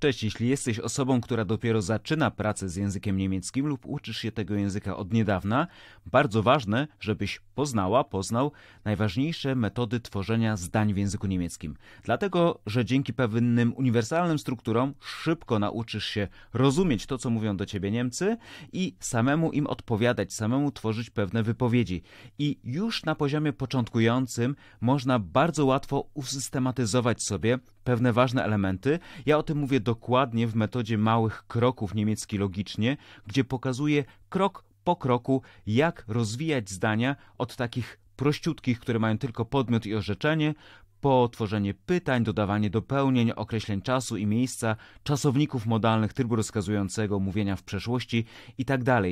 Cześć, jeśli jesteś osobą, która dopiero zaczyna pracę z językiem niemieckim lub uczysz się tego języka od niedawna, bardzo ważne, żebyś poznała, poznał najważniejsze metody tworzenia zdań w języku niemieckim. Dlatego, że dzięki pewnym uniwersalnym strukturom szybko nauczysz się rozumieć to, co mówią do ciebie Niemcy i samemu im odpowiadać, samemu tworzyć pewne wypowiedzi. I już na poziomie początkującym można bardzo łatwo usystematyzować sobie pewne ważne elementy. Ja o tym mówię dokładnie w metodzie małych kroków niemiecki logicznie, gdzie pokazuję krok po kroku, jak rozwijać zdania od takich prościutkich, które mają tylko podmiot i orzeczenie, po tworzenie pytań, dodawanie dopełnień, określeń czasu i miejsca, czasowników modalnych, trybu rozkazującego, mówienia w przeszłości itd. Tak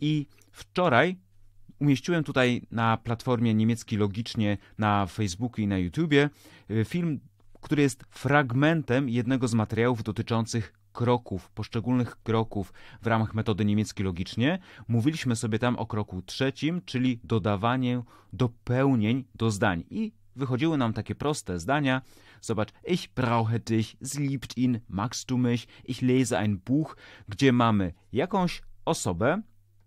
I wczoraj umieściłem tutaj na platformie niemiecki logicznie na Facebooku i na YouTubie y, film który jest fragmentem jednego z materiałów dotyczących kroków, poszczególnych kroków w ramach metody niemiecki logicznie. Mówiliśmy sobie tam o kroku trzecim, czyli dodawaniu dopełnień do zdań. I wychodziły nam takie proste zdania. Zobacz, ich brauche dich, sie liebt ihn, magst du mich, ich lese ein Buch, gdzie mamy jakąś osobę,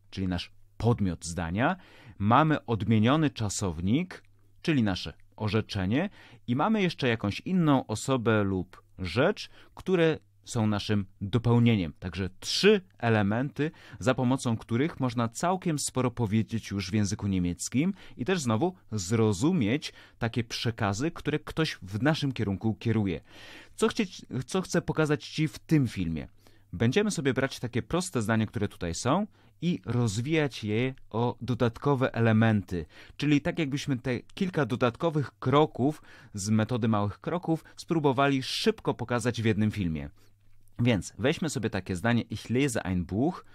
czyli nasz podmiot zdania, mamy odmieniony czasownik, czyli nasze orzeczenie i mamy jeszcze jakąś inną osobę lub rzecz, które są naszym dopełnieniem. Także trzy elementy, za pomocą których można całkiem sporo powiedzieć już w języku niemieckim i też znowu zrozumieć takie przekazy, które ktoś w naszym kierunku kieruje. Co, chcieć, co chcę pokazać Ci w tym filmie? Będziemy sobie brać takie proste zdania, które tutaj są i rozwijać je o dodatkowe elementy. Czyli tak jakbyśmy te kilka dodatkowych kroków z metody małych kroków spróbowali szybko pokazać w jednym filmie. Więc weźmy sobie takie zdanie Ich lese ein Buch.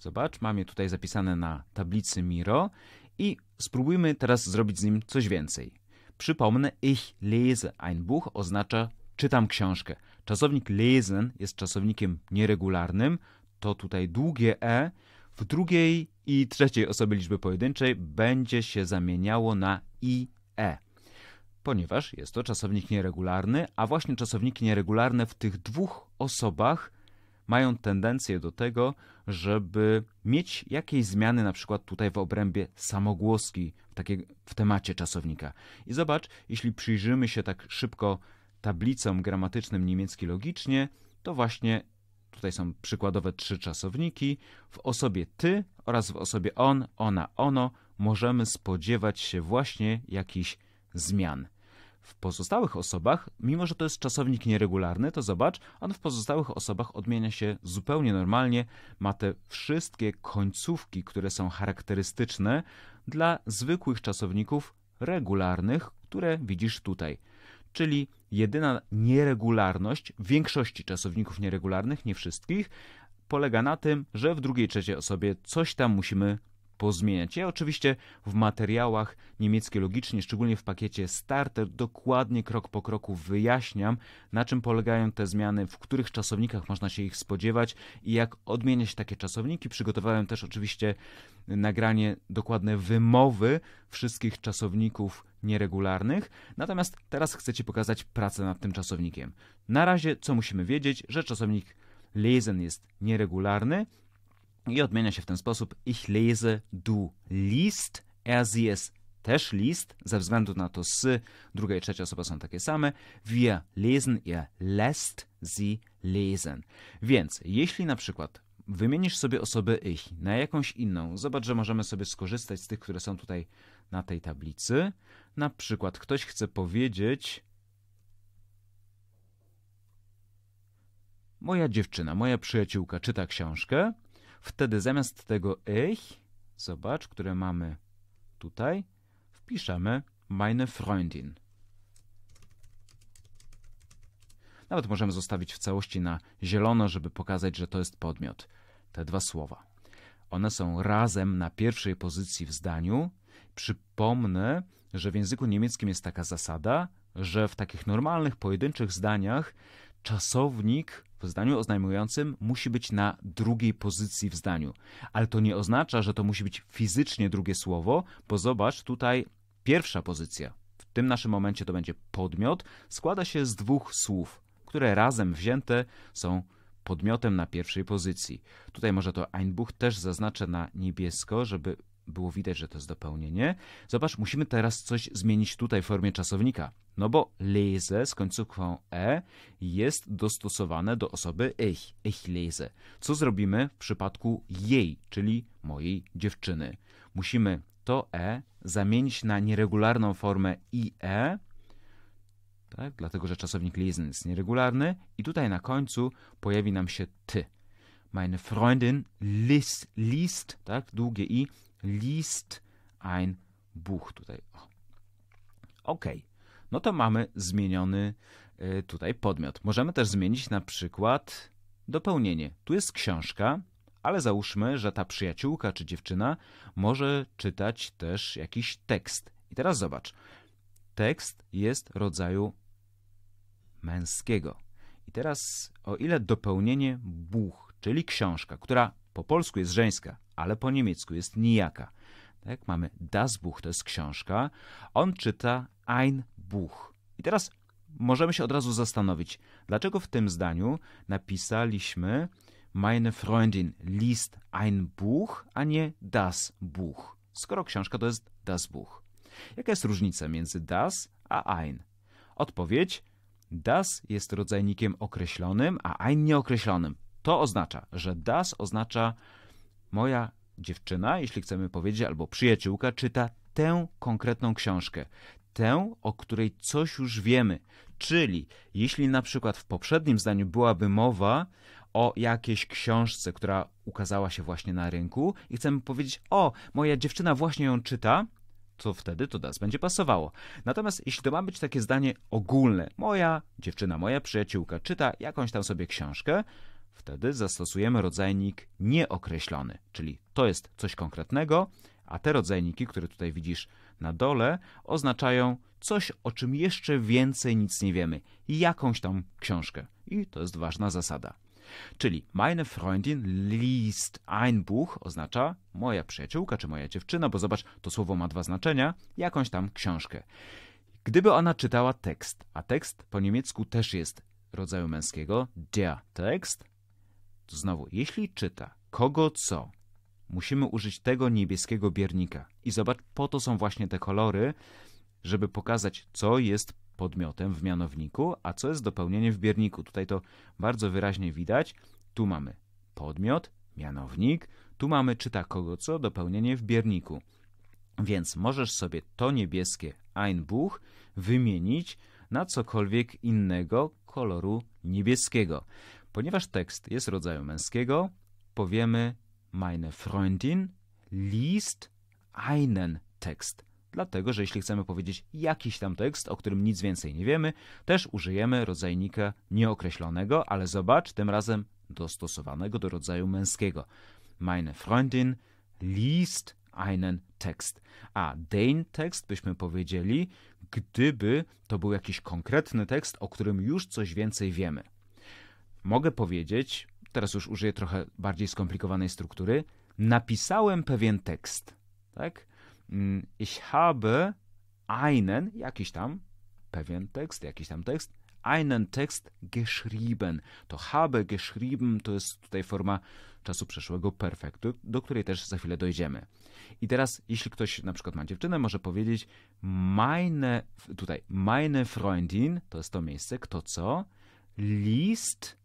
Zobacz, mam je tutaj zapisane na tablicy Miro i spróbujmy teraz zrobić z nim coś więcej. Przypomnę, ich lese ein Buch oznacza czytam książkę. Czasownik lesen jest czasownikiem nieregularnym, to tutaj długie e w drugiej i trzeciej osobie liczby pojedynczej będzie się zamieniało na i e. Ponieważ jest to czasownik nieregularny, a właśnie czasowniki nieregularne w tych dwóch osobach mają tendencję do tego, żeby mieć jakieś zmiany, na przykład tutaj w obrębie samogłoski, w, takie, w temacie czasownika. I zobacz, jeśli przyjrzymy się tak szybko tablicom gramatycznym niemiecki logicznie, to właśnie Tutaj są przykładowe trzy czasowniki. W osobie ty oraz w osobie on, ona, ono możemy spodziewać się właśnie jakichś zmian. W pozostałych osobach, mimo że to jest czasownik nieregularny, to zobacz, on w pozostałych osobach odmienia się zupełnie normalnie. Ma te wszystkie końcówki, które są charakterystyczne dla zwykłych czasowników regularnych, które widzisz tutaj. Czyli Jedyna nieregularność większości czasowników nieregularnych, nie wszystkich, polega na tym, że w drugiej trzeciej osobie coś tam musimy pozmieniać. Ja oczywiście w materiałach niemieckie logicznie, szczególnie w pakiecie Starter, dokładnie krok po kroku wyjaśniam, na czym polegają te zmiany, w których czasownikach można się ich spodziewać i jak odmieniać takie czasowniki. Przygotowałem też oczywiście nagranie dokładne wymowy wszystkich czasowników nieregularnych. Natomiast teraz chcę Ci pokazać pracę nad tym czasownikiem. Na razie co musimy wiedzieć, że czasownik lesen jest nieregularny, i odmienia się w ten sposób: ich lese, du liest, er sie es też list, ze względu na to s, druga i trzecia osoba są takie same. Wir lesen, ihr er lest, sie lesen. Więc jeśli na przykład wymienisz sobie osobę ich na jakąś inną, zobacz, że możemy sobie skorzystać z tych, które są tutaj na tej tablicy. Na przykład ktoś chce powiedzieć moja dziewczyna, moja przyjaciółka czyta książkę Wtedy zamiast tego ich, zobacz, które mamy tutaj, wpiszemy meine Freundin. Nawet możemy zostawić w całości na zielono, żeby pokazać, że to jest podmiot. Te dwa słowa. One są razem na pierwszej pozycji w zdaniu. Przypomnę, że w języku niemieckim jest taka zasada, że w takich normalnych, pojedynczych zdaniach czasownik w zdaniu oznajmującym musi być na drugiej pozycji w zdaniu. Ale to nie oznacza, że to musi być fizycznie drugie słowo, bo zobacz tutaj pierwsza pozycja. W tym naszym momencie to będzie podmiot, składa się z dwóch słów, które razem wzięte są podmiotem na pierwszej pozycji. Tutaj może to Einbuch też zaznaczę na niebiesko, żeby było widać, że to jest dopełnienie. Zobacz, musimy teraz coś zmienić tutaj w formie czasownika. No bo lese z końcówką e jest dostosowane do osoby ich, ich lese. Co zrobimy w przypadku jej, czyli mojej dziewczyny? Musimy to e zamienić na nieregularną formę ie, tak? dlatego że czasownik lesen jest nieregularny i tutaj na końcu pojawi nam się ty. Meine Freundin liest, liest tak, długie i, liest ein Buch tutaj. O. Okej. Okay no to mamy zmieniony y, tutaj podmiot. Możemy też zmienić na przykład dopełnienie. Tu jest książka, ale załóżmy, że ta przyjaciółka czy dziewczyna może czytać też jakiś tekst. I teraz zobacz. Tekst jest rodzaju męskiego. I teraz o ile dopełnienie buch, czyli książka, która po polsku jest żeńska, ale po niemiecku jest nijaka. Tak, mamy Das Buch, to jest książka. On czyta ein Buch. I teraz możemy się od razu zastanowić, dlaczego w tym zdaniu napisaliśmy meine Freundin liest ein Buch, a nie das Buch, skoro książka to jest das Buch. Jaka jest różnica między das a ein? Odpowiedź: das jest rodzajnikiem określonym, a ein nieokreślonym. To oznacza, że das oznacza moja dziewczyna, jeśli chcemy powiedzieć, albo przyjaciółka czyta tę konkretną książkę tę, o której coś już wiemy. Czyli jeśli na przykład w poprzednim zdaniu byłaby mowa o jakiejś książce, która ukazała się właśnie na rynku i chcemy powiedzieć: O, moja dziewczyna właśnie ją czyta, to wtedy to das będzie pasowało. Natomiast jeśli to ma być takie zdanie ogólne, moja dziewczyna, moja przyjaciółka czyta jakąś tam sobie książkę, wtedy zastosujemy rodzajnik nieokreślony, czyli to jest coś konkretnego, a te rodzajniki, które tutaj widzisz na dole oznaczają coś, o czym jeszcze więcej nic nie wiemy, jakąś tam książkę. I to jest ważna zasada. Czyli meine Freundin liest ein Buch oznacza moja przyjaciółka czy moja dziewczyna, bo zobacz, to słowo ma dwa znaczenia, jakąś tam książkę. Gdyby ona czytała tekst, a tekst po niemiecku też jest rodzaju męskiego, der Text, to znowu, jeśli czyta kogo co, Musimy użyć tego niebieskiego biernika. I zobacz, po to są właśnie te kolory, żeby pokazać, co jest podmiotem w mianowniku, a co jest dopełnieniem w bierniku. Tutaj to bardzo wyraźnie widać. Tu mamy podmiot, mianownik, tu mamy czyta kogo co, dopełnienie w bierniku. Więc możesz sobie to niebieskie Einbuch wymienić na cokolwiek innego koloru niebieskiego. Ponieważ tekst jest rodzaju męskiego, powiemy Meine Freundin liest einen tekst. Dlatego, że jeśli chcemy powiedzieć jakiś tam tekst, o którym nic więcej nie wiemy, też użyjemy rodzajnika nieokreślonego, ale zobacz, tym razem dostosowanego do rodzaju męskiego. Meine Freundin liest einen tekst. A den tekst byśmy powiedzieli, gdyby to był jakiś konkretny tekst, o którym już coś więcej wiemy. Mogę powiedzieć, teraz już użyję trochę bardziej skomplikowanej struktury, napisałem pewien tekst, tak? Mm, ich habe einen, jakiś tam, pewien tekst, jakiś tam tekst, einen Text geschrieben. To habe geschrieben to jest tutaj forma czasu przeszłego perfektu, do której też za chwilę dojdziemy. I teraz, jeśli ktoś na przykład ma dziewczynę, może powiedzieć meine, tutaj, meine Freundin, to jest to miejsce, kto co, liest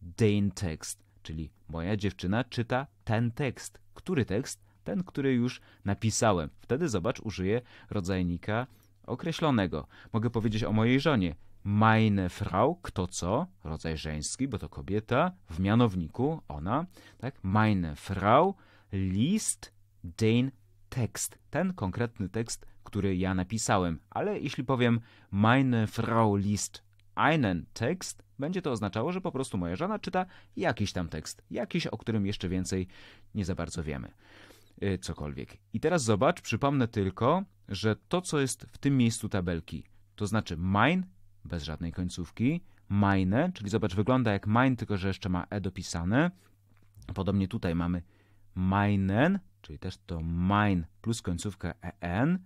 den tekst, czyli moja dziewczyna czyta ten tekst. Który tekst? Ten, który już napisałem. Wtedy zobacz, użyję rodzajnika określonego. Mogę powiedzieć o mojej żonie. Meine Frau, kto co, rodzaj żeński, bo to kobieta, w mianowniku ona, tak? Meine Frau liest den tekst, ten konkretny tekst, który ja napisałem. Ale jeśli powiem meine Frau liest einen tekst. Będzie to oznaczało, że po prostu moja żona czyta jakiś tam tekst, jakiś, o którym jeszcze więcej nie za bardzo wiemy. Y, cokolwiek. I teraz zobacz, przypomnę tylko, że to, co jest w tym miejscu tabelki, to znaczy mine, bez żadnej końcówki, mine, czyli zobacz, wygląda jak mine, tylko że jeszcze ma e dopisane. Podobnie tutaj mamy meinen, czyli też to mine plus końcówkę en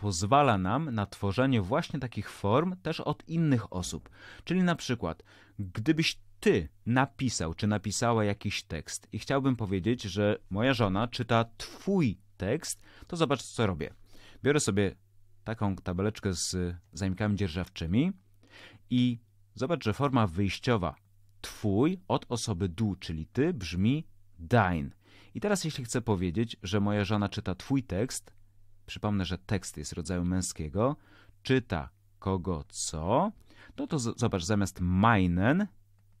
pozwala nam na tworzenie właśnie takich form też od innych osób. Czyli na przykład, gdybyś ty napisał czy napisała jakiś tekst i chciałbym powiedzieć, że moja żona czyta twój tekst, to zobacz co robię. Biorę sobie taką tabeleczkę z zaimkami dzierżawczymi i zobacz, że forma wyjściowa twój od osoby du, czyli ty, brzmi dein. I teraz jeśli chcę powiedzieć, że moja żona czyta twój tekst, przypomnę, że tekst jest rodzaju męskiego, czyta kogo co, no to zobacz, zamiast meinen,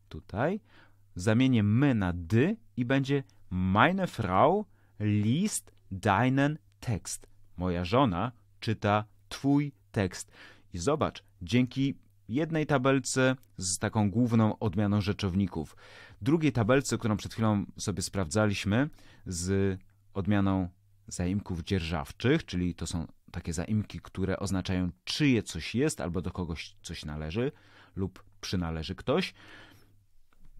tutaj, zamienię my na dy i będzie meine Frau liest deinen tekst. Moja żona czyta twój tekst. I zobacz, dzięki jednej tabelce z taką główną odmianą rzeczowników, drugiej tabelce, którą przed chwilą sobie sprawdzaliśmy, z odmianą zaimków dzierżawczych, czyli to są takie zaimki, które oznaczają czyje coś jest albo do kogoś coś należy lub przynależy ktoś,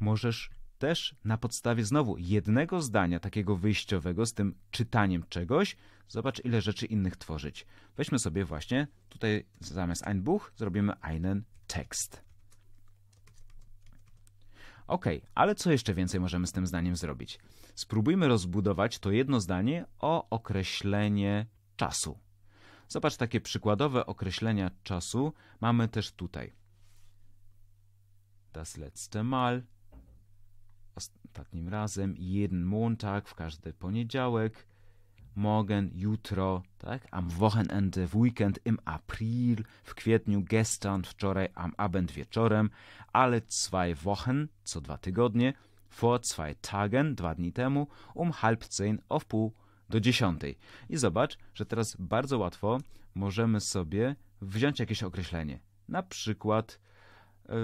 możesz też na podstawie znowu jednego zdania takiego wyjściowego z tym czytaniem czegoś, zobacz ile rzeczy innych tworzyć. Weźmy sobie właśnie tutaj zamiast ein Buch zrobimy einen Text. OK, ale co jeszcze więcej możemy z tym zdaniem zrobić? Spróbujmy rozbudować to jedno zdanie o określenie czasu. Zobacz, takie przykładowe określenia czasu mamy też tutaj. Das letzte Mal, ostatnim razem, jeden Montag, w każdy poniedziałek, morgen, jutro, tak? Am Wochenende, w weekend, im April, w kwietniu, gestern, wczoraj, am Abend, wieczorem, ale zwei Wochen, co dwa tygodnie, vor zwei Tagen, dwa dni temu, um halb zehn, o wpół do dziesiątej. I zobacz, że teraz bardzo łatwo możemy sobie wziąć jakieś określenie. Na przykład yy,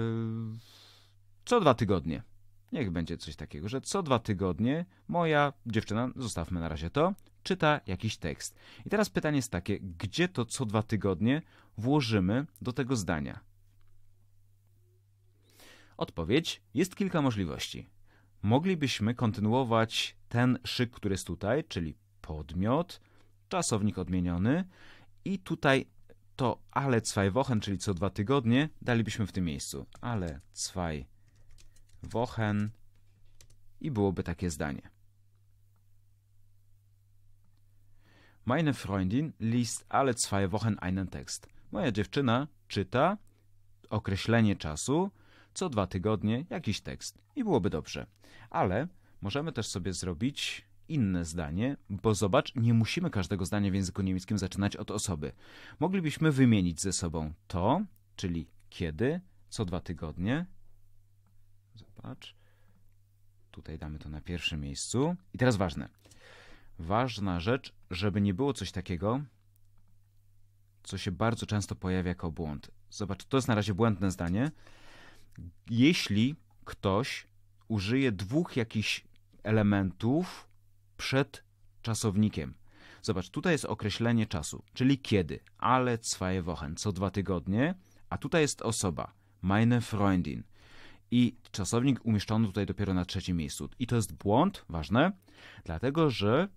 co dwa tygodnie. Niech będzie coś takiego, że co dwa tygodnie moja dziewczyna, zostawmy na razie to, czyta jakiś tekst. I teraz pytanie jest takie, gdzie to co dwa tygodnie włożymy do tego zdania? Odpowiedź: jest kilka możliwości. Moglibyśmy kontynuować ten szyk, który jest tutaj, czyli podmiot, czasownik odmieniony i tutaj to ale zwei Wochen, czyli co dwa tygodnie, dalibyśmy w tym miejscu. Ale zwei Wochen i byłoby takie zdanie. Meine Freundin liest alle zwei Wochen einen Text. Moja dziewczyna czyta określenie czasu co dwa tygodnie jakiś tekst i byłoby dobrze. Ale możemy też sobie zrobić inne zdanie, bo zobacz, nie musimy każdego zdania w języku niemieckim zaczynać od osoby. Moglibyśmy wymienić ze sobą to, czyli kiedy, co dwa tygodnie. Zobacz. Tutaj damy to na pierwszym miejscu. I teraz ważne ważna rzecz, żeby nie było coś takiego, co się bardzo często pojawia jako błąd. Zobacz, to jest na razie błędne zdanie. Jeśli ktoś użyje dwóch jakichś elementów przed czasownikiem. Zobacz, tutaj jest określenie czasu, czyli kiedy, ale zwei Wochen, co dwa tygodnie, a tutaj jest osoba, meine Freundin. I czasownik umieszczony tutaj dopiero na trzecim miejscu. I to jest błąd, ważne, dlatego że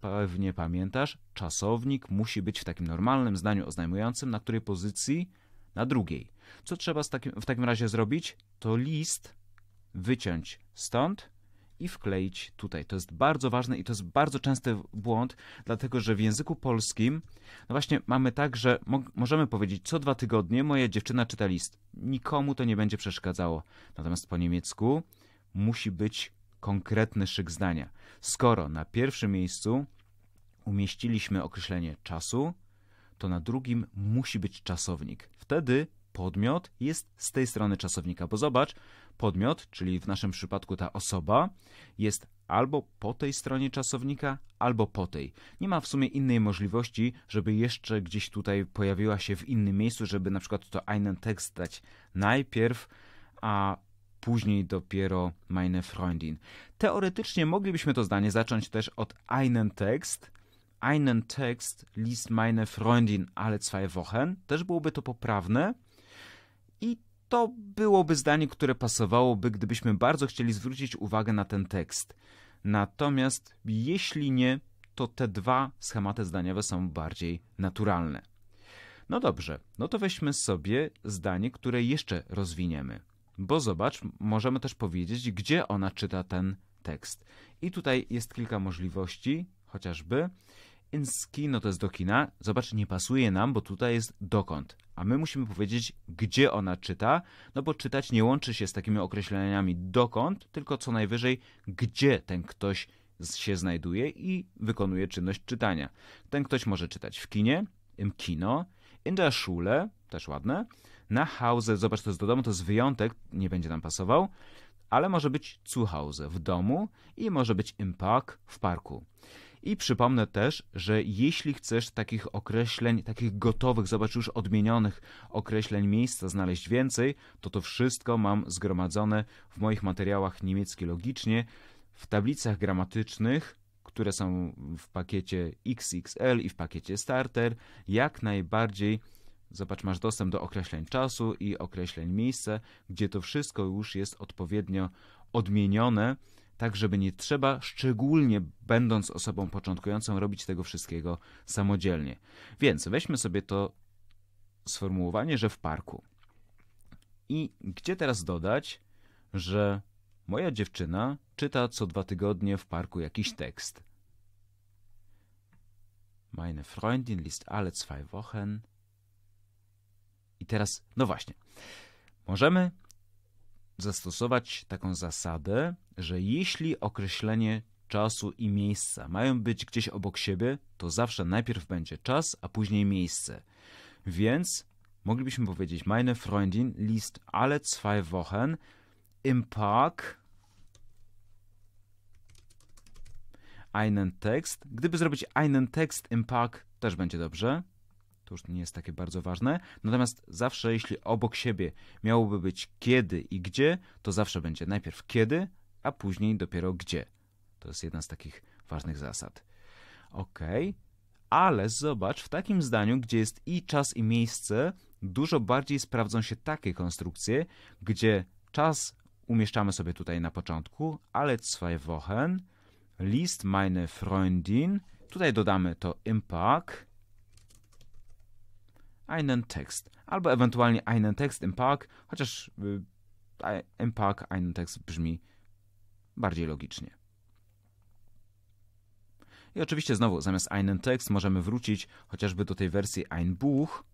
pewnie pamiętasz, czasownik musi być w takim normalnym zdaniu oznajmującym, na której pozycji? Na drugiej. Co trzeba takim, w takim razie zrobić? To list wyciąć stąd i wkleić tutaj. To jest bardzo ważne i to jest bardzo częsty błąd, dlatego że w języku polskim, no właśnie, mamy tak, że mo możemy powiedzieć co dwa tygodnie moja dziewczyna czyta list. Nikomu to nie będzie przeszkadzało. Natomiast po niemiecku musi być konkretny szyk zdania. Skoro na pierwszym miejscu umieściliśmy określenie czasu, to na drugim musi być czasownik. Wtedy podmiot jest z tej strony czasownika, bo zobacz, podmiot, czyli w naszym przypadku ta osoba, jest albo po tej stronie czasownika, albo po tej. Nie ma w sumie innej możliwości, żeby jeszcze gdzieś tutaj pojawiła się w innym miejscu, żeby na przykład to einen tekst dać najpierw, a później dopiero meine Freundin. Teoretycznie moglibyśmy to zdanie zacząć też od einen Text, einen Text liest meine Freundin alle zwei Wochen, też byłoby to poprawne i to byłoby zdanie, które pasowałoby, gdybyśmy bardzo chcieli zwrócić uwagę na ten tekst. Natomiast jeśli nie, to te dwa schematy zdaniowe są bardziej naturalne. No dobrze, no to weźmy sobie zdanie, które jeszcze rozwiniemy. Bo zobacz, możemy też powiedzieć, gdzie ona czyta ten tekst. I tutaj jest kilka możliwości, chociażby ski, no to jest do kina. Zobacz, nie pasuje nam, bo tutaj jest dokąd. A my musimy powiedzieć, gdzie ona czyta, no bo czytać nie łączy się z takimi określeniami dokąd, tylko co najwyżej, gdzie ten ktoś się znajduje i wykonuje czynność czytania. Ten ktoś może czytać w kinie, im kino, in der Schule, też ładne, na hause, zobacz, to jest do domu, to jest wyjątek, nie będzie nam pasował, ale może być zu Hause, w domu i może być im Park, w parku. I przypomnę też, że jeśli chcesz takich określeń, takich gotowych, zobacz już odmienionych określeń miejsca znaleźć więcej, to to wszystko mam zgromadzone w moich materiałach niemiecki logicznie, w tablicach gramatycznych, które są w pakiecie XXL i w pakiecie Starter, jak najbardziej Zobacz, masz dostęp do określeń czasu i określeń miejsca, gdzie to wszystko już jest odpowiednio odmienione, tak żeby nie trzeba, szczególnie będąc osobą początkującą, robić tego wszystkiego samodzielnie. Więc weźmy sobie to sformułowanie, że w parku. I gdzie teraz dodać, że moja dziewczyna czyta co dwa tygodnie w parku jakiś tekst. Meine Freundin liest alle zwei Wochen i teraz, no właśnie, możemy zastosować taką zasadę, że jeśli określenie czasu i miejsca mają być gdzieś obok siebie, to zawsze najpierw będzie czas, a później miejsce. Więc moglibyśmy powiedzieć: Meine Freundin liest alle zwei Wochen im Park einen Text. Gdyby zrobić einen Text im Park, też będzie dobrze to już nie jest takie bardzo ważne. Natomiast zawsze, jeśli obok siebie miałoby być kiedy i gdzie, to zawsze będzie najpierw kiedy, a później dopiero gdzie. To jest jedna z takich ważnych zasad. Ok, ale zobacz, w takim zdaniu, gdzie jest i czas, i miejsce, dużo bardziej sprawdzą się takie konstrukcje, gdzie czas umieszczamy sobie tutaj na początku, ale zwei Wochen, List meine Freundin, tutaj dodamy to im Park, einen Text, albo ewentualnie einen Text im Park, chociaż y, im Park einen Text brzmi bardziej logicznie. I oczywiście znowu zamiast einen Text możemy wrócić chociażby do tej wersji ein Buch,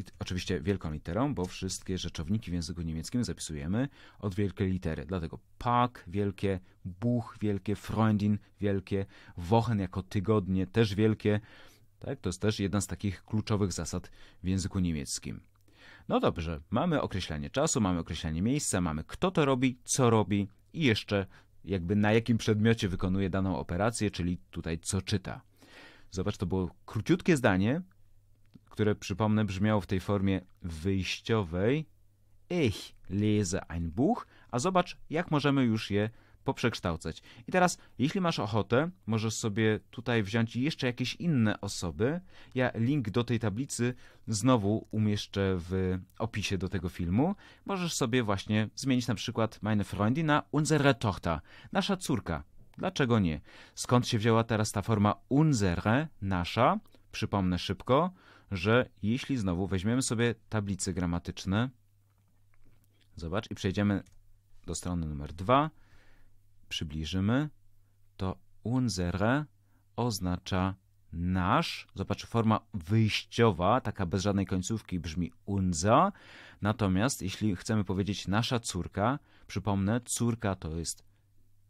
I oczywiście wielką literą, bo wszystkie rzeczowniki w języku niemieckim zapisujemy od wielkiej litery. Dlatego Park wielkie, Buch wielkie, Freundin wielkie, Wochen jako tygodnie też wielkie. Tak, to jest też jedna z takich kluczowych zasad w języku niemieckim. No dobrze, mamy określenie czasu, mamy określenie miejsca, mamy kto to robi, co robi i jeszcze jakby na jakim przedmiocie wykonuje daną operację, czyli tutaj co czyta. Zobacz, to było króciutkie zdanie, które przypomnę brzmiało w tej formie wyjściowej. Ich lese ein Buch, a zobacz, jak możemy już je poprzekształcać. I teraz, jeśli masz ochotę, możesz sobie tutaj wziąć jeszcze jakieś inne osoby. Ja link do tej tablicy znowu umieszczę w opisie do tego filmu. Możesz sobie właśnie zmienić na przykład meine Freundin na unsere Tochter, nasza córka. Dlaczego nie? Skąd się wzięła teraz ta forma unsere, nasza? Przypomnę szybko że jeśli znowu weźmiemy sobie tablice gramatyczne, zobacz, i przejdziemy do strony numer 2, przybliżymy, to unsere oznacza nasz. Zobacz, forma wyjściowa, taka bez żadnej końcówki, brzmi unza. Natomiast jeśli chcemy powiedzieć nasza córka, przypomnę, córka to jest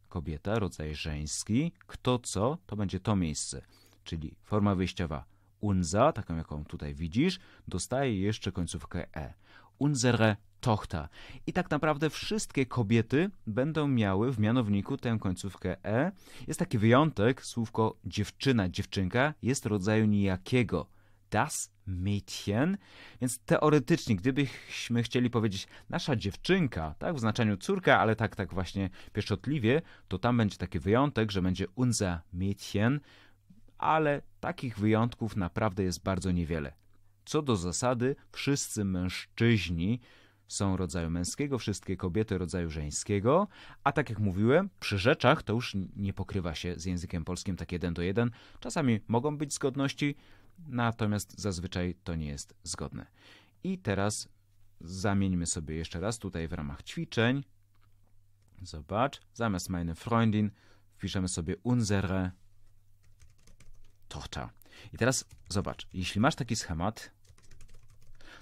kobieta, rodzaj żeński. Kto co, to będzie to miejsce, czyli forma wyjściowa Unza taką jaką tutaj widzisz, dostaje jeszcze końcówkę e. Unsere Tochter. I tak naprawdę wszystkie kobiety będą miały w mianowniku tę końcówkę e. Jest taki wyjątek, słówko dziewczyna, dziewczynka jest rodzaju nijakiego. Das Mädchen. Więc teoretycznie, gdybyśmy chcieli powiedzieć nasza dziewczynka, tak, w znaczeniu córka, ale tak, tak właśnie pieszczotliwie, to tam będzie taki wyjątek, że będzie unser Mädchen, ale takich wyjątków naprawdę jest bardzo niewiele. Co do zasady, wszyscy mężczyźni są rodzaju męskiego, wszystkie kobiety rodzaju żeńskiego, a tak jak mówiłem, przy rzeczach to już nie pokrywa się z językiem polskim tak jeden do jeden. Czasami mogą być zgodności, natomiast zazwyczaj to nie jest zgodne. I teraz zamieńmy sobie jeszcze raz tutaj w ramach ćwiczeń. Zobacz, zamiast meine Freundin wpiszemy sobie unsere i teraz zobacz, jeśli masz taki schemat,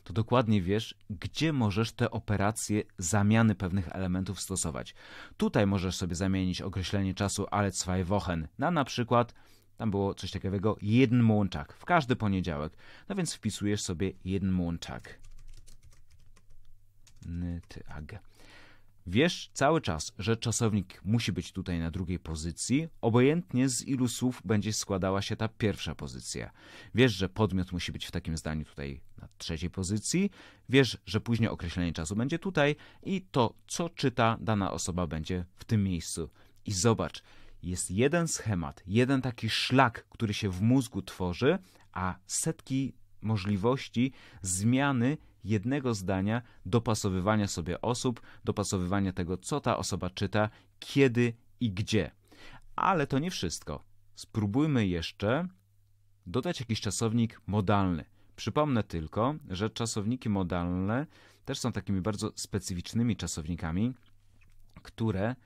to dokładnie wiesz, gdzie możesz te operacje zamiany pewnych elementów stosować. Tutaj możesz sobie zamienić określenie czasu ale zwei Wochen na na przykład, tam było coś takiego, jeden Montag, w każdy poniedziałek. No więc wpisujesz sobie jeden Montag. Nyt ty, ag. Wiesz cały czas, że czasownik musi być tutaj na drugiej pozycji, obojętnie z ilu słów będzie składała się ta pierwsza pozycja. Wiesz, że podmiot musi być w takim zdaniu tutaj na trzeciej pozycji, wiesz, że później określenie czasu będzie tutaj i to, co czyta dana osoba, będzie w tym miejscu. I zobacz, jest jeden schemat, jeden taki szlak, który się w mózgu tworzy, a setki możliwości zmiany jednego zdania, dopasowywania sobie osób, dopasowywania tego, co ta osoba czyta, kiedy i gdzie. Ale to nie wszystko. Spróbujmy jeszcze dodać jakiś czasownik modalny. Przypomnę tylko, że czasowniki modalne też są takimi bardzo specyficznymi czasownikami, które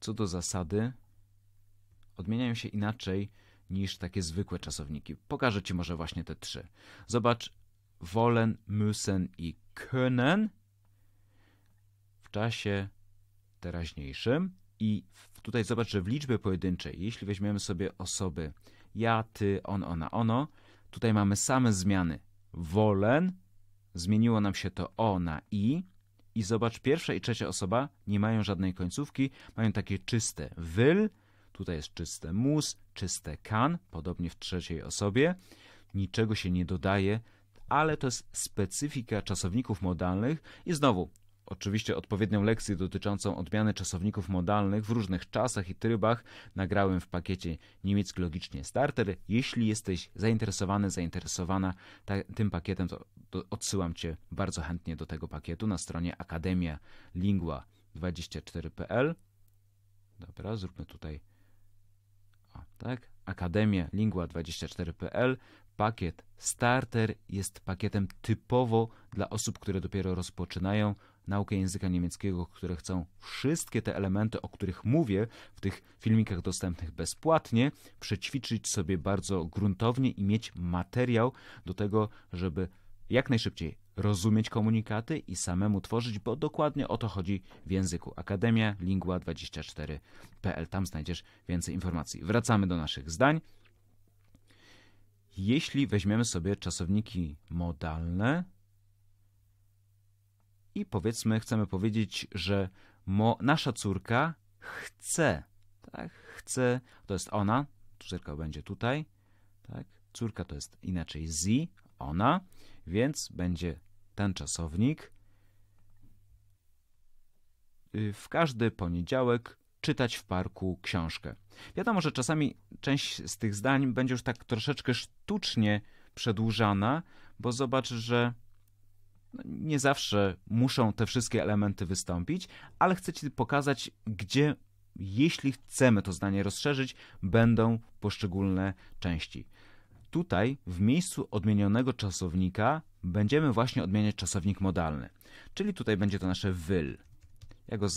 co do zasady odmieniają się inaczej niż takie zwykłe czasowniki. Pokażę Ci może właśnie te trzy. Zobacz, wollen, müssen i können w czasie teraźniejszym. I tutaj zobacz, że w liczbie pojedynczej, jeśli weźmiemy sobie osoby ja, ty, on, ona, ono, tutaj mamy same zmiany Wolen, zmieniło nam się to o na i, i zobacz, pierwsza i trzecia osoba nie mają żadnej końcówki, mają takie czyste will, tutaj jest czyste mus, czyste kan, podobnie w trzeciej osobie, niczego się nie dodaje, ale to jest specyfika czasowników modalnych i znowu Oczywiście odpowiednią lekcję dotyczącą odmiany czasowników modalnych w różnych czasach i trybach nagrałem w pakiecie Niemiecki Logicznie Starter. Jeśli jesteś zainteresowany, zainteresowana tym pakietem, to, odsyłam Cię bardzo chętnie do tego pakietu na stronie akademia lingua24.pl. Dobra, zróbmy tutaj tak? Akademia Lingua24.pl, pakiet Starter jest pakietem typowo dla osób, które dopiero rozpoczynają naukę języka niemieckiego, które chcą wszystkie te elementy, o których mówię w tych filmikach dostępnych bezpłatnie, przećwiczyć sobie bardzo gruntownie i mieć materiał do tego, żeby jak najszybciej rozumieć komunikaty i samemu tworzyć, bo dokładnie o to chodzi w języku Akademia Lingua24.pl. Tam znajdziesz więcej informacji. Wracamy do naszych zdań. Jeśli weźmiemy sobie czasowniki modalne i powiedzmy, chcemy powiedzieć, że mo, nasza córka chce, tak, chce, to jest ona, córka będzie tutaj, tak, córka to jest inaczej z, ona, więc będzie ten czasownik y, w każdy poniedziałek czytać w parku książkę. Wiadomo, że czasami część z tych zdań będzie już tak troszeczkę sztucznie przedłużana, bo zobacz, że no, nie zawsze muszą te wszystkie elementy wystąpić, ale chcę Ci pokazać, gdzie, jeśli chcemy to zdanie rozszerzyć, będą poszczególne części tutaj w miejscu odmienionego czasownika będziemy właśnie odmieniać czasownik modalny. Czyli tutaj będzie to nasze will. Ja go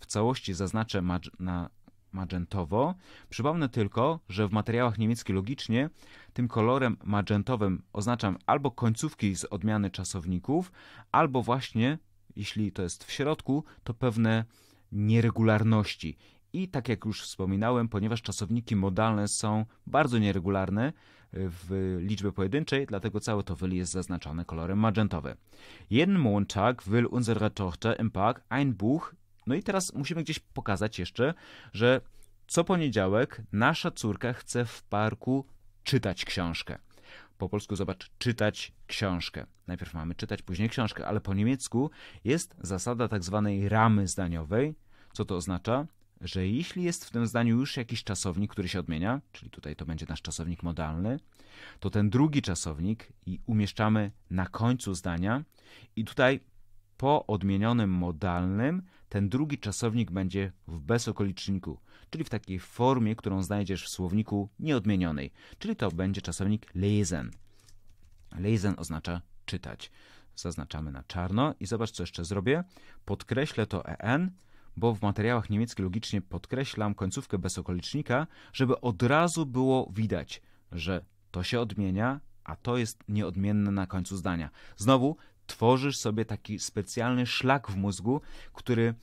w całości zaznaczę mag, na magentowo. Przypomnę tylko, że w materiałach niemieckich logicznie tym kolorem magentowym oznaczam albo końcówki z odmiany czasowników, albo właśnie, jeśli to jest w środku, to pewne nieregularności. I tak jak już wspominałem, ponieważ czasowniki modalne są bardzo nieregularne e, w liczbie pojedynczej, dlatego całe to wyl jest zaznaczone kolorem magentowym. Jeden Montag will unsere Tochter im Park ein Buch. No i teraz musimy gdzieś pokazać jeszcze, że co poniedziałek nasza córka chce w parku czytać książkę. Po polsku zobacz, czytać książkę. Najpierw mamy czytać, później książkę, ale po niemiecku jest zasada tak zwanej ramy zdaniowej. Co to oznacza? że jeśli jest w tym zdaniu już jakiś czasownik, który się odmienia, czyli tutaj to będzie nasz czasownik modalny, to ten drugi czasownik i umieszczamy na końcu zdania i tutaj po odmienionym modalnym ten drugi czasownik będzie w bezokoliczniku, czyli w takiej formie, którą znajdziesz w słowniku nieodmienionej, czyli to będzie czasownik lesen. Lesen oznacza czytać. Zaznaczamy na czarno i zobacz, co jeszcze zrobię. Podkreślę to en, bo w materiałach niemieckich logicznie podkreślam końcówkę bez okolicznika, żeby od razu było widać, że to się odmienia, a to jest nieodmienne na końcu zdania. Znowu tworzysz sobie taki specjalny szlak w mózgu, który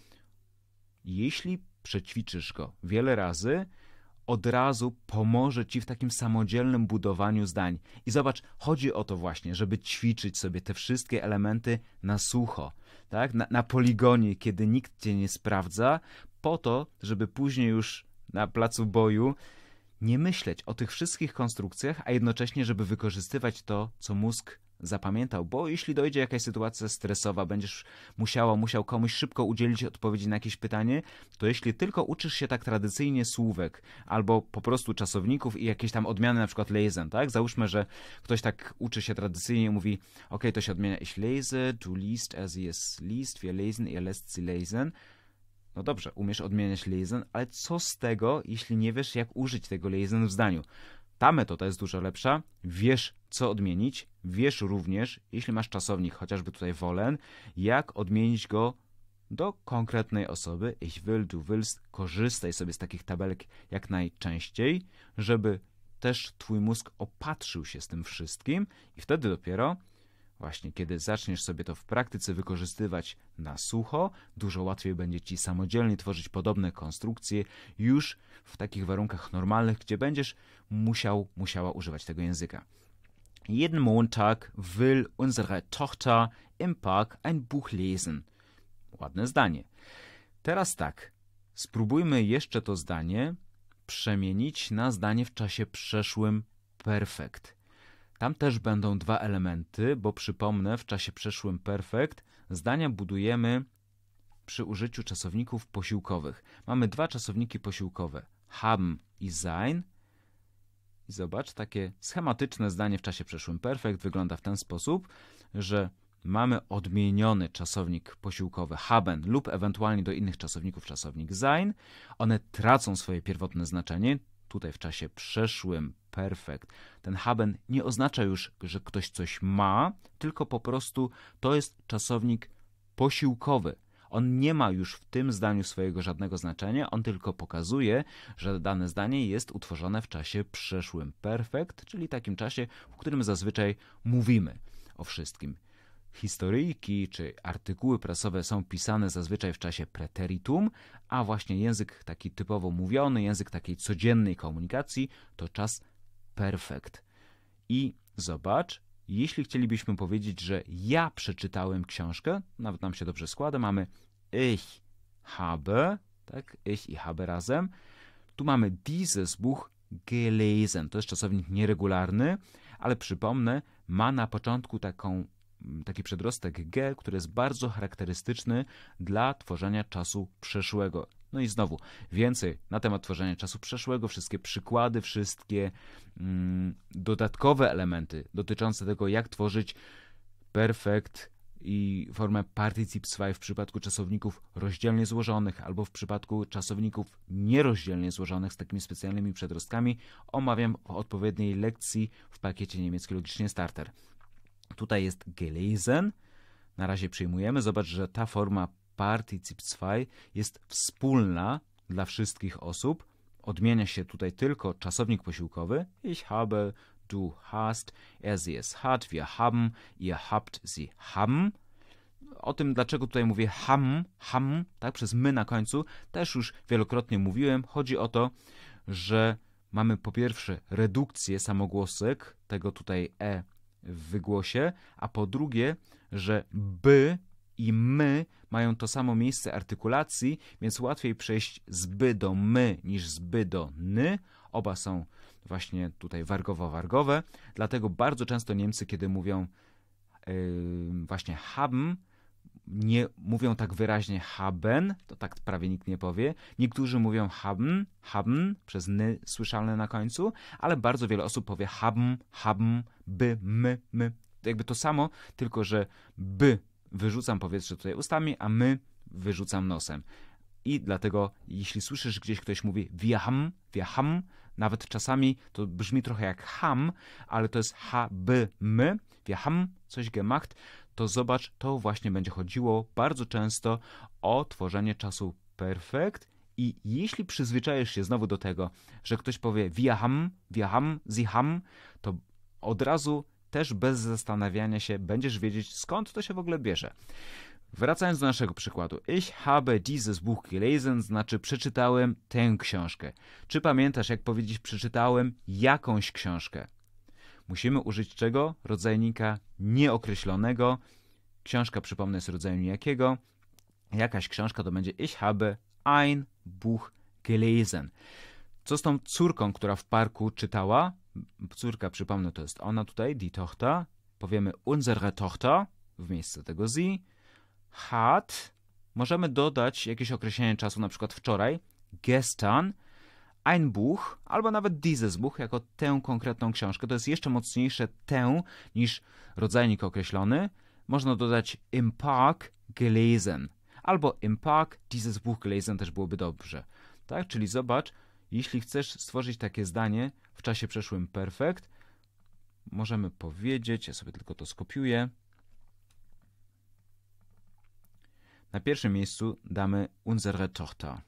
jeśli przećwiczysz go wiele razy, od razu pomoże ci w takim samodzielnym budowaniu zdań. I zobacz, chodzi o to właśnie, żeby ćwiczyć sobie te wszystkie elementy na sucho, tak? na, na poligonie, kiedy nikt cię nie sprawdza, po to, żeby później już na placu boju nie myśleć o tych wszystkich konstrukcjach, a jednocześnie, żeby wykorzystywać to, co mózg zapamiętał, bo jeśli dojdzie jakaś sytuacja stresowa, będziesz musiała, musiał komuś szybko udzielić odpowiedzi na jakieś pytanie, to jeśli tylko uczysz się tak tradycyjnie słówek albo po prostu czasowników i jakieś tam odmiany, na przykład lesen, tak? Załóżmy, że ktoś tak uczy się tradycyjnie i mówi, ok, to się odmienia ich lese, du liest, as is es liest, wir lesen, er lässt sie lesen. No dobrze, umiesz odmieniać lesen, ale co z tego, jeśli nie wiesz, jak użyć tego lesen w zdaniu? Ta metoda jest dużo lepsza. Wiesz, co odmienić, wiesz również, jeśli masz czasownik chociażby tutaj wolen, jak odmienić go do konkretnej osoby. Ich will, du willst, korzystaj sobie z takich tabelek jak najczęściej, żeby też twój mózg opatrzył się z tym wszystkim i wtedy dopiero Właśnie kiedy zaczniesz sobie to w praktyce wykorzystywać na sucho, dużo łatwiej będzie ci samodzielnie tworzyć podobne konstrukcje już w takich warunkach normalnych, gdzie będziesz musiał, musiała używać tego języka. Jeden Montag will unsere Tochter im Park ein Buch lesen. Ładne zdanie. Teraz tak. Spróbujmy jeszcze to zdanie przemienić na zdanie w czasie przeszłym perfekt. Tam też będą dwa elementy, bo przypomnę, w czasie przeszłym perfekt zdania budujemy przy użyciu czasowników posiłkowych. Mamy dwa czasowniki posiłkowe: haben i sein zobacz, takie schematyczne zdanie w czasie przeszłym perfekt wygląda w ten sposób, że mamy odmieniony czasownik posiłkowy haben lub ewentualnie do innych czasowników czasownik sein. One tracą swoje pierwotne znaczenie. Tutaj w czasie przeszłym perfekt ten haben nie oznacza już, że ktoś coś ma, tylko po prostu to jest czasownik posiłkowy. On nie ma już w tym zdaniu swojego żadnego znaczenia, on tylko pokazuje, że dane zdanie jest utworzone w czasie przeszłym perfekt, czyli takim czasie, w którym zazwyczaj mówimy o wszystkim. Historyjki czy artykuły prasowe są pisane zazwyczaj w czasie preteritum, a właśnie język taki typowo mówiony, język takiej codziennej komunikacji to czas perfekt. I zobacz, jeśli chcielibyśmy powiedzieć, że ja przeczytałem książkę, nawet nam się dobrze składa, mamy ich habe, tak? Ich i habe razem. Tu mamy dieses Buch gelesen. To jest czasownik nieregularny, ale przypomnę, ma na początku taką, mm, taki przedrostek g, który jest bardzo charakterystyczny dla tworzenia czasu przeszłego. No i znowu, więcej na temat tworzenia czasu przeszłego, wszystkie przykłady, wszystkie mm, dodatkowe elementy dotyczące tego, jak tworzyć perfekt i formę particip 2 w przypadku czasowników rozdzielnie złożonych albo w przypadku czasowników nierozdzielnie złożonych z takimi specjalnymi przedrostkami omawiam w odpowiedniej lekcji w pakiecie niemiecki logicznie starter. Tutaj jest gelesen. Na razie przyjmujemy. Zobacz, że ta forma particip 2 jest wspólna dla wszystkich osób. Odmienia się tutaj tylko czasownik posiłkowy. Ich habe, du hast, er sie es hat, wir haben, ihr habt, sie haben. O tym, dlaczego tutaj mówię ham, ham, tak, przez my na końcu, też już wielokrotnie mówiłem. Chodzi o to, że mamy po pierwsze redukcję samogłosek, tego tutaj e w wygłosie, a po drugie, że by i my mają to samo miejsce artykulacji, więc łatwiej przejść z by do my niż z by do ny. Oba są właśnie tutaj wargowo-wargowe, dlatego bardzo często Niemcy, kiedy mówią yy, właśnie haben, nie mówią tak wyraźnie haben, to tak prawie nikt nie powie. Niektórzy mówią haben, haben przez ny słyszalne na końcu, ale bardzo wiele osób powie haben, haben, by, my, my. Jakby to samo, tylko że by wyrzucam powietrze tutaj ustami, a my wyrzucam nosem. I dlatego, jeśli słyszysz gdzieś ktoś mówi wiaham, wiaham, nawet czasami to brzmi trochę jak ham, ale to jest ha, b my, wiaham, coś gemacht, to zobacz, to właśnie będzie chodziło bardzo często o tworzenie czasu perfekt i jeśli przyzwyczajesz się znowu do tego, że ktoś powie wiaham, wiaham, ziham, to od razu też bez zastanawiania się będziesz wiedzieć, skąd to się w ogóle bierze. Wracając do naszego przykładu. Ich habe dieses Buch gelesen, znaczy przeczytałem tę książkę. Czy pamiętasz, jak powiedzieć przeczytałem jakąś książkę? Musimy użyć czego? Rodzajnika nieokreślonego. Książka, przypomnę, jest rodzaju jakiego. Jakaś książka to będzie Ich habe ein Buch gelesen. Co z tą córką, która w parku czytała? Córka, przypomnę, to jest ona tutaj, die Tochter. Powiemy unsere Tochter w miejsce tego sie. Hat. Możemy dodać jakieś określenie czasu, na przykład wczoraj, gestern, ein Buch, albo nawet dieses Buch, jako tę konkretną książkę. To jest jeszcze mocniejsze tę niż rodzajnik określony. Można dodać im Park gelesen, albo im Park dieses Buch gelesen też byłoby dobrze. Tak, czyli zobacz, jeśli chcesz stworzyć takie zdanie w czasie przeszłym perfekt, możemy powiedzieć, ja sobie tylko to skopiuję. Na pierwszym miejscu damy unsere Tochter.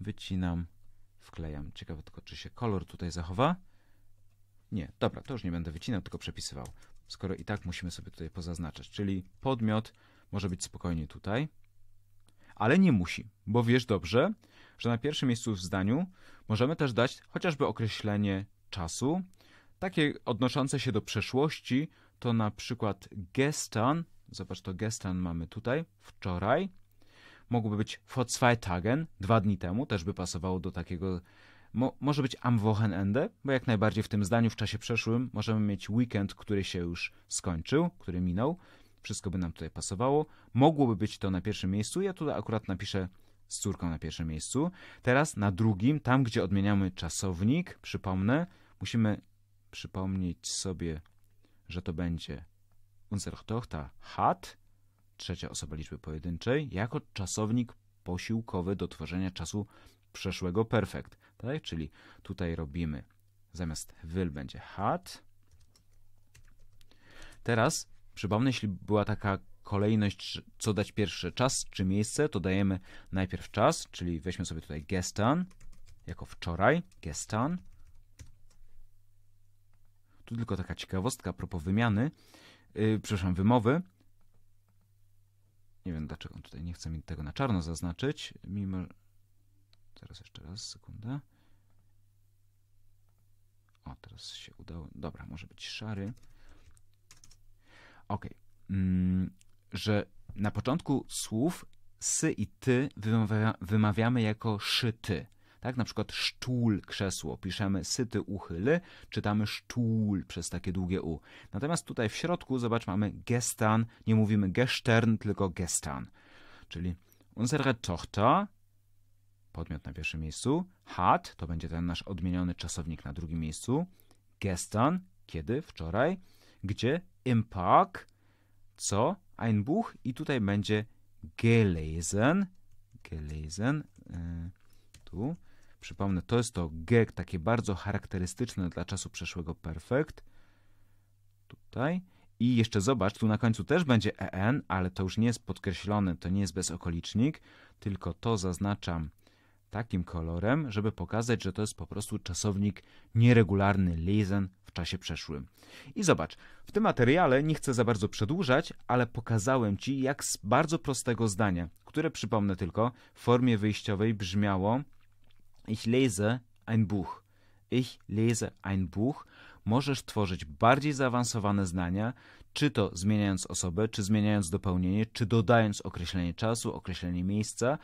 Wycinam, wklejam. Ciekawe tylko, czy się kolor tutaj zachowa. Nie, dobra, to już nie będę wycinał, tylko przepisywał. Skoro i tak musimy sobie tutaj pozaznaczać, czyli podmiot może być spokojnie tutaj ale nie musi, bo wiesz dobrze, że na pierwszym miejscu w zdaniu możemy też dać chociażby określenie czasu, takie odnoszące się do przeszłości, to na przykład gestan, zobacz to gestan mamy tutaj, wczoraj, mogłoby być vor zwei Tagen, dwa dni temu, też by pasowało do takiego, mo, może być am Wochenende, bo jak najbardziej w tym zdaniu w czasie przeszłym możemy mieć weekend, który się już skończył, który minął, wszystko by nam tutaj pasowało. Mogłoby być to na pierwszym miejscu. Ja tutaj akurat napiszę z córką na pierwszym miejscu. Teraz na drugim, tam gdzie odmieniamy czasownik, przypomnę, musimy przypomnieć sobie, że to będzie unser Tochter hat, trzecia osoba liczby pojedynczej, jako czasownik posiłkowy do tworzenia czasu przeszłego perfekt. Tak? Czyli tutaj robimy, zamiast will będzie hat. Teraz Przypomnę, jeśli była taka kolejność, co dać pierwsze, czas czy miejsce, to dajemy najpierw czas, czyli weźmy sobie tutaj gestan, jako wczoraj, gestan. Tu tylko taka ciekawostka a propos wymiany, yy, przepraszam, wymowy. Nie wiem, dlaczego on tutaj nie chce mi tego na czarno zaznaczyć, mimo... Teraz jeszcze raz, sekunda. O, teraz się udało. Dobra, może być szary. Okej. Okay. Mm, że na początku słów sy i ty wymawia, wymawiamy jako szyty. Tak, na przykład sztul krzesło. Piszemy syty uchyly, czytamy sztul przez takie długie u. Natomiast tutaj w środku, zobacz, mamy gestan, nie mówimy gestern, tylko gestan. Czyli unsere Tochter, podmiot na pierwszym miejscu, hat, to będzie ten nasz odmieniony czasownik na drugim miejscu, gestan, kiedy, wczoraj, gdzie im Park, co ein Buch i tutaj będzie gelesen, gelesen, y, tu, przypomnę, to jest to g, takie bardzo charakterystyczne dla czasu przeszłego perfekt, tutaj, i jeszcze zobacz, tu na końcu też będzie en, ale to już nie jest podkreślone, to nie jest bezokolicznik, tylko to zaznaczam takim kolorem, żeby pokazać, że to jest po prostu czasownik nieregularny, lesen w czasie przeszłym. I zobacz, w tym materiale nie chcę za bardzo przedłużać, ale pokazałem Ci, jak z bardzo prostego zdania, które przypomnę tylko, w formie wyjściowej brzmiało Ich lese ein Buch. Ich lese ein Buch. Możesz tworzyć bardziej zaawansowane zdania, czy to zmieniając osobę, czy zmieniając dopełnienie, czy dodając określenie czasu, określenie miejsca.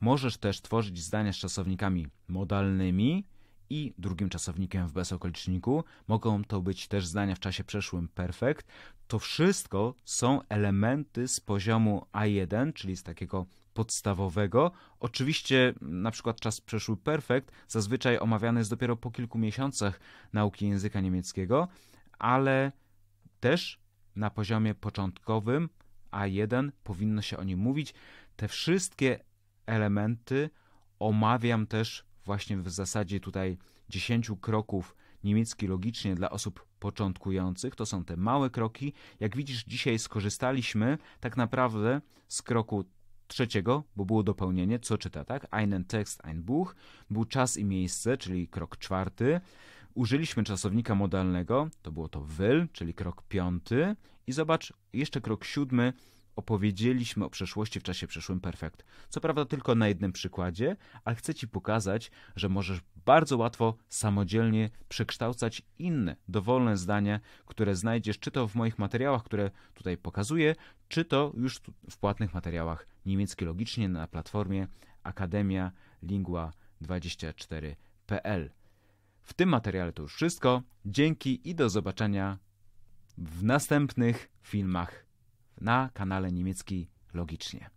Możesz też tworzyć zdania z czasownikami modalnymi, i drugim czasownikiem w bezokoliczniku. Mogą to być też zdania w czasie przeszłym perfekt. To wszystko są elementy z poziomu A1, czyli z takiego podstawowego. Oczywiście na przykład czas przeszły perfekt zazwyczaj omawiany jest dopiero po kilku miesiącach nauki języka niemieckiego, ale też na poziomie początkowym A1 powinno się o nim mówić. Te wszystkie elementy omawiam też właśnie w zasadzie tutaj dziesięciu kroków niemiecki logicznie dla osób początkujących. To są te małe kroki. Jak widzisz, dzisiaj skorzystaliśmy tak naprawdę z kroku trzeciego, bo było dopełnienie, co czyta, tak? Einen Text, ein Buch. Był czas i miejsce, czyli krok czwarty. Użyliśmy czasownika modalnego, to było to will, czyli krok piąty. I zobacz, jeszcze krok siódmy, Opowiedzieliśmy o przeszłości w czasie przeszłym perfekt. Co prawda tylko na jednym przykładzie, ale chcę Ci pokazać, że możesz bardzo łatwo samodzielnie przekształcać inne, dowolne zdanie, które znajdziesz czy to w moich materiałach, które tutaj pokazuję, czy to już w płatnych materiałach niemiecki logicznie na platformie Akademia Lingua 24.pl. W tym materiale to już wszystko. Dzięki i do zobaczenia w następnych filmach na kanale niemiecki logicznie.